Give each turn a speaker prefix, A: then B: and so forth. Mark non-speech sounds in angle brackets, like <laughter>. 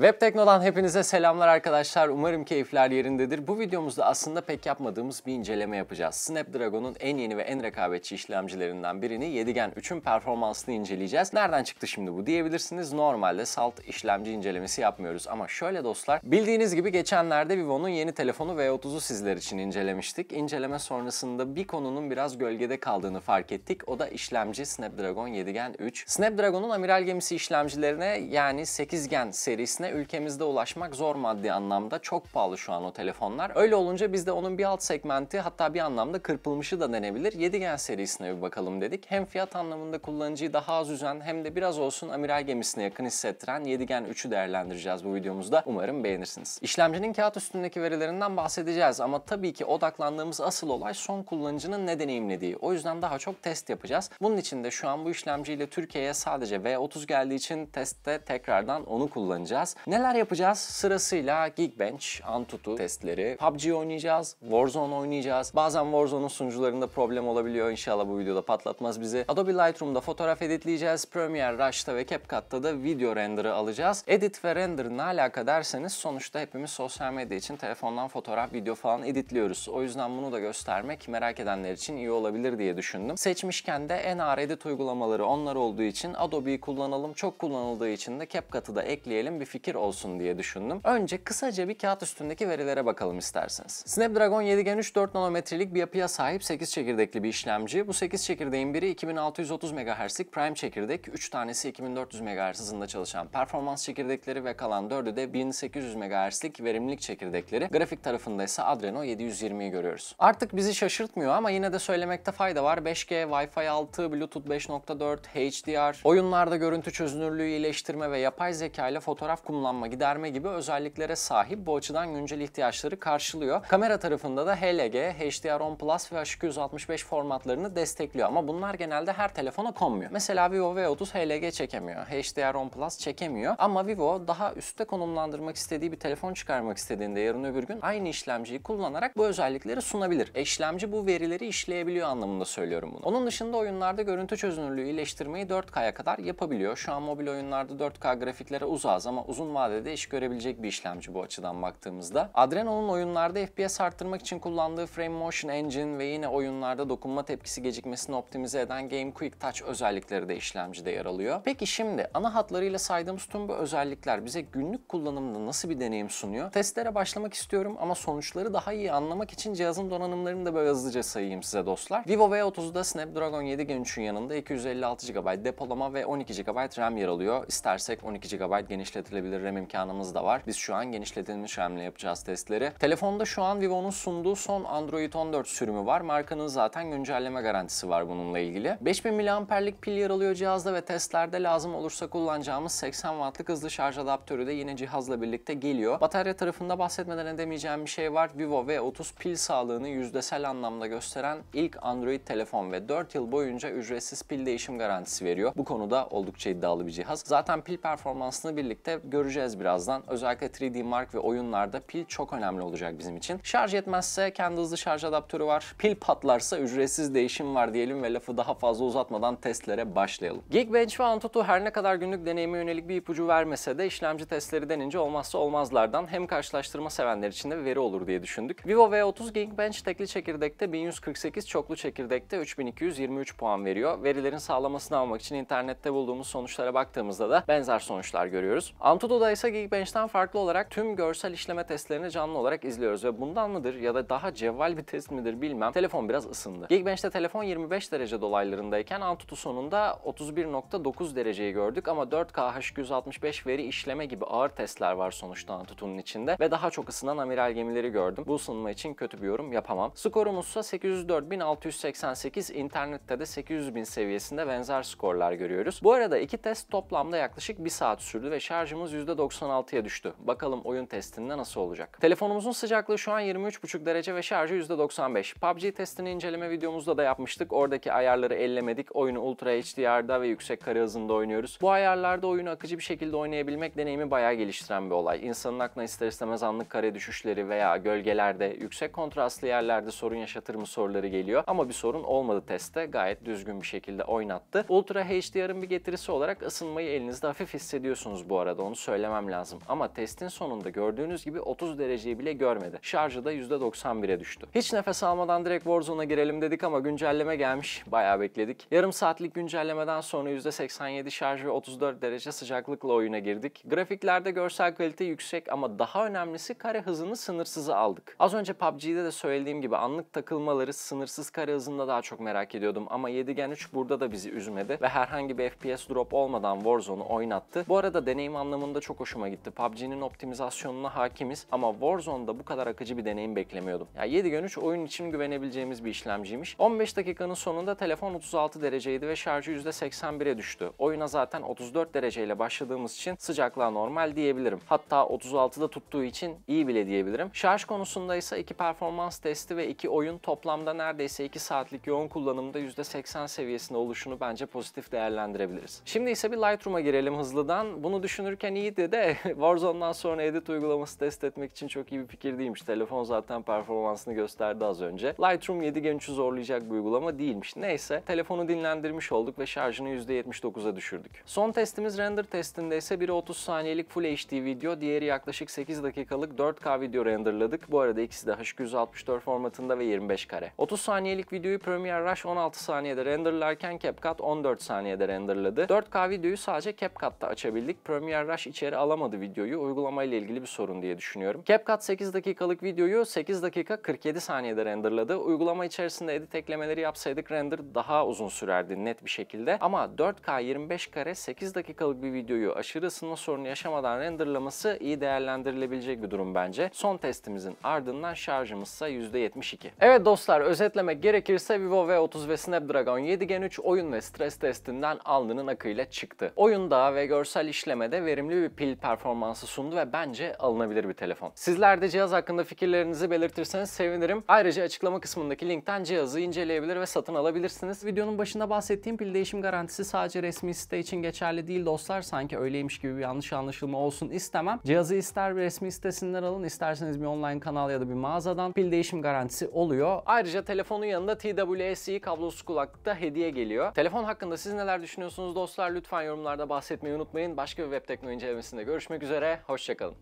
A: Web Tekno'dan hepinize selamlar arkadaşlar. Umarım keyifler yerindedir. Bu videomuzda aslında pek yapmadığımız bir inceleme yapacağız. Snapdragon'un en yeni ve en rekabetçi işlemcilerinden birini 7 Gen 3'ün performansını inceleyeceğiz. Nereden çıktı şimdi bu diyebilirsiniz. Normalde salt işlemci incelemesi yapmıyoruz ama şöyle dostlar. Bildiğiniz gibi geçenlerde Vivo'nun yeni telefonu V30'u sizler için incelemiştik. İnceleme sonrasında bir konunun biraz gölgede kaldığını fark ettik. O da işlemci Snapdragon 7 Gen 3. Snapdragon'un amiral gemisi işlemcilerine yani 8 Gen serisine seviyesine ülkemizde ulaşmak zor maddi anlamda. Çok pahalı şu an o telefonlar. Öyle olunca biz de onun bir alt segmenti hatta bir anlamda kırpılmışı da denebilir. 7 gen serisine bir bakalım dedik. Hem fiyat anlamında kullanıcıyı daha az üzen hem de biraz olsun amiral gemisine yakın hissettiren 7 gen 3'ü değerlendireceğiz bu videomuzda. Umarım beğenirsiniz. İşlemcinin kağıt üstündeki verilerinden bahsedeceğiz ama tabii ki odaklandığımız asıl olay son kullanıcının ne deneyimlediği. O yüzden daha çok test yapacağız. Bunun için de şu an bu işlemciyle Türkiye'ye sadece V30 geldiği için testte tekrardan onu kullanacağız. Neler yapacağız? Sırasıyla Geekbench, Antutu testleri, PUBG oynayacağız, Warzone oynayacağız. Bazen Warzone'un sunucularında problem olabiliyor. inşallah bu videoda patlatmaz bizi. Adobe Lightroom'da fotoğraf editleyeceğiz. Premiere Rush'ta ve CapCut'ta da video render'ı alacağız. Edit ve render ne alaka derseniz sonuçta hepimiz sosyal medya için telefondan fotoğraf, video falan editliyoruz. O yüzden bunu da göstermek merak edenler için iyi olabilir diye düşündüm. Seçmişken de en Edit uygulamaları onlar olduğu için Adobe'yi kullanalım. Çok kullanıldığı için de CapCut'ı da ekleyelim. Bir fikir fikir olsun diye düşündüm. Önce kısaca bir kağıt üstündeki verilere bakalım isterseniz. Snapdragon 7 Gen 3 4 nanometrelik bir yapıya sahip 8 çekirdekli bir işlemci. Bu 8 çekirdeğin biri 2630 MHz'lik prime çekirdek, 3 tanesi 2400 MHz hızında çalışan performans çekirdekleri ve kalan 4'ü de 1800 MHz'lik verimlilik çekirdekleri. Grafik tarafında ise Adreno 720'yi görüyoruz. Artık bizi şaşırtmıyor ama yine de söylemekte fayda var. 5G, Wi-Fi 6, Bluetooth 5.4, HDR, oyunlarda görüntü çözünürlüğü iyileştirme ve yapay zeka ile fotoğraf kumlanma, giderme gibi özelliklere sahip. Bu açıdan güncel ihtiyaçları karşılıyor. Kamera tarafında da HLG, HDR10 Plus ve H265 formatlarını destekliyor ama bunlar genelde her telefona konmuyor. Mesela Vivo V30 HLG çekemiyor, HDR10 Plus çekemiyor ama Vivo daha üstte konumlandırmak istediği bir telefon çıkarmak istediğinde yarın öbür gün aynı işlemciyi kullanarak bu özellikleri sunabilir. İşlemci bu verileri işleyebiliyor anlamında söylüyorum bunu. Onun dışında oyunlarda görüntü çözünürlüğü iyileştirmeyi 4K'ya kadar yapabiliyor. Şu an mobil oyunlarda 4K grafiklere uzağız ama uzun uzun vadede iş görebilecek bir işlemci bu açıdan baktığımızda. Adreno'nun oyunlarda FPS arttırmak için kullandığı Frame Motion Engine ve yine oyunlarda dokunma tepkisi gecikmesini optimize eden Game Quick Touch özellikleri de işlemcide yer alıyor. Peki şimdi ana hatlarıyla saydığımız tüm bu özellikler bize günlük kullanımda nasıl bir deneyim sunuyor? Testlere başlamak istiyorum ama sonuçları daha iyi anlamak için cihazın donanımlarını da böyle hızlıca sayayım size dostlar. Vivo V30'da Snapdragon 7 Gen 3'ün yanında 256 GB depolama ve 12 GB RAM yer alıyor. İstersek 12 GB genişletilebilir kullanılabilir RAM imkanımız da var. Biz şu an genişletilmiş RAM'le yapacağız testleri. Telefonda şu an Vivo'nun sunduğu son Android 14 sürümü var. Markanın zaten güncelleme garantisi var bununla ilgili. 5000 mAh'lik pil yer alıyor cihazda ve testlerde lazım olursa kullanacağımız 80 Watt'lık hızlı şarj adaptörü de yine cihazla birlikte geliyor. Batarya tarafında bahsetmeden edemeyeceğim bir şey var. Vivo V30 pil sağlığını yüzdesel anlamda gösteren ilk Android telefon ve 4 yıl boyunca ücretsiz pil değişim garantisi veriyor. Bu konuda oldukça iddialı bir cihaz. Zaten pil performansını birlikte gö göreceğiz birazdan. Özellikle 3D Mark ve oyunlarda pil çok önemli olacak bizim için. Şarj etmezse kendi hızlı şarj adaptörü var. Pil patlarsa ücretsiz değişim var diyelim ve lafı daha fazla uzatmadan testlere başlayalım. Geekbench ve Antutu her ne kadar günlük deneyime yönelik bir ipucu vermese de işlemci testleri denince olmazsa olmazlardan hem karşılaştırma sevenler için de veri olur diye düşündük. Vivo V30 Geekbench tekli çekirdekte 1148, çoklu çekirdekte 3223 puan veriyor. Verilerin sağlamasını almak için internette bulduğumuz sonuçlara baktığımızda da benzer sonuçlar görüyoruz. Antutu Tudor'da ise Geekbench'ten farklı olarak tüm görsel işleme testlerini canlı olarak izliyoruz ve bundan mıdır ya da daha cevval bir test midir bilmem telefon biraz ısındı. Geekbench'te telefon 25 derece dolaylarındayken Antutu sonunda 31.9 dereceyi gördük ama 4K H265 veri işleme gibi ağır testler var sonuçta Antutu'nun içinde ve daha çok ısınan amiral gemileri gördüm. Bu ısınma için kötü bir yorum yapamam. Skorumuzsa 804.688 internette de 800.000 seviyesinde benzer skorlar görüyoruz. Bu arada iki test toplamda yaklaşık 1 saat sürdü ve şarjımız %96'ya düştü. Bakalım oyun testinde nasıl olacak. Telefonumuzun sıcaklığı şu an 23,5 derece ve şarjı %95. PUBG testini inceleme videomuzda da yapmıştık. Oradaki ayarları ellemedik. Oyunu Ultra HDR'da ve yüksek kare hızında oynuyoruz. Bu ayarlarda oyunu akıcı bir şekilde oynayabilmek deneyimi bayağı geliştiren bir olay. İnsanın aklına ister istemez anlık kare düşüşleri veya gölgelerde, yüksek kontrastlı yerlerde sorun yaşatır mı soruları geliyor. Ama bir sorun olmadı testte. Gayet düzgün bir şekilde oynattı. Ultra HDR'ın bir getirisi olarak ısınmayı elinizde hafif hissediyorsunuz bu arada onu söylemem lazım. Ama testin sonunda gördüğünüz gibi 30 dereceyi bile görmedi. Şarjı da %91'e düştü. Hiç nefes almadan direkt Warzone'a girelim dedik ama güncelleme gelmiş. Bayağı bekledik. Yarım saatlik güncellemeden sonra %87 şarj ve 34 derece sıcaklıkla oyuna girdik. Grafiklerde görsel kalite yüksek ama daha önemlisi kare hızını sınırsızı aldık. Az önce PUBG'de de söylediğim gibi anlık takılmaları sınırsız kare hızında daha çok merak ediyordum ama 7 Gen 3 burada da bizi üzmedi ve herhangi bir FPS drop olmadan Warzone'u oynattı. Bu arada deneyim anlamında Warzone'da çok hoşuma gitti. PUBG'nin optimizasyonuna hakimiz ama Warzone'da bu kadar akıcı bir deneyim beklemiyordum. Ya 7 gün 3 oyun için güvenebileceğimiz bir işlemciymiş. 15 dakikanın sonunda telefon 36 dereceydi ve şarjı %81'e düştü. Oyuna zaten 34 dereceyle başladığımız için sıcaklığa normal diyebilirim. Hatta 36'da tuttuğu için iyi bile diyebilirim. Şarj konusunda ise iki performans testi ve iki oyun toplamda neredeyse 2 saatlik yoğun kullanımda %80 seviyesinde oluşunu bence pozitif değerlendirebiliriz. Şimdi ise bir Lightroom'a girelim hızlıdan. Bunu düşünürken iyiydi de <laughs> Warzone'dan sonra edit uygulaması test etmek için çok iyi bir fikir değilmiş. Telefon zaten performansını gösterdi az önce. Lightroom 7 Gen 3'ü zorlayacak bir uygulama değilmiş. Neyse telefonu dinlendirmiş olduk ve şarjını %79'a düşürdük. Son testimiz render testinde ise biri 30 saniyelik Full HD video, diğeri yaklaşık 8 dakikalık 4K video renderladık. Bu arada ikisi de H264 formatında ve 25 kare. 30 saniyelik videoyu Premiere Rush 16 saniyede renderlarken CapCut 14 saniyede renderladı. 4K videoyu sadece CapCut'ta açabildik. Premiere Rush içeri alamadı videoyu. Uygulamayla ilgili bir sorun diye düşünüyorum. CapCut 8 dakikalık videoyu 8 dakika 47 saniyede renderladı. Uygulama içerisinde edit eklemeleri yapsaydık render daha uzun sürerdi net bir şekilde. Ama 4K 25 kare 8 dakikalık bir videoyu aşırı ısınma sorunu yaşamadan renderlaması iyi değerlendirilebilecek bir durum bence. Son testimizin ardından şarjımız ise %72. Evet dostlar özetlemek gerekirse Vivo V30 ve Snapdragon 7 Gen 3 oyun ve stres testinden alnının akıyla çıktı. Oyunda ve görsel işlemede verimli gibi bir pil performansı sundu ve bence alınabilir bir telefon. Sizler de cihaz hakkında fikirlerinizi belirtirseniz sevinirim. Ayrıca açıklama kısmındaki linkten cihazı inceleyebilir ve satın alabilirsiniz. Videonun başında bahsettiğim pil değişim garantisi sadece resmi site için geçerli değil dostlar. Sanki öyleymiş gibi bir yanlış anlaşılma olsun istemem. Cihazı ister bir resmi sitesinden alın isterseniz bir online kanal ya da bir mağazadan pil değişim garantisi oluyor. Ayrıca telefonun yanında TWSE kablosuz kulaklık da hediye geliyor. Telefon hakkında siz neler düşünüyorsunuz dostlar? Lütfen yorumlarda bahsetmeyi unutmayın. Başka bir web teknoloji incelemesinde görüşmek üzere, hoşçakalın.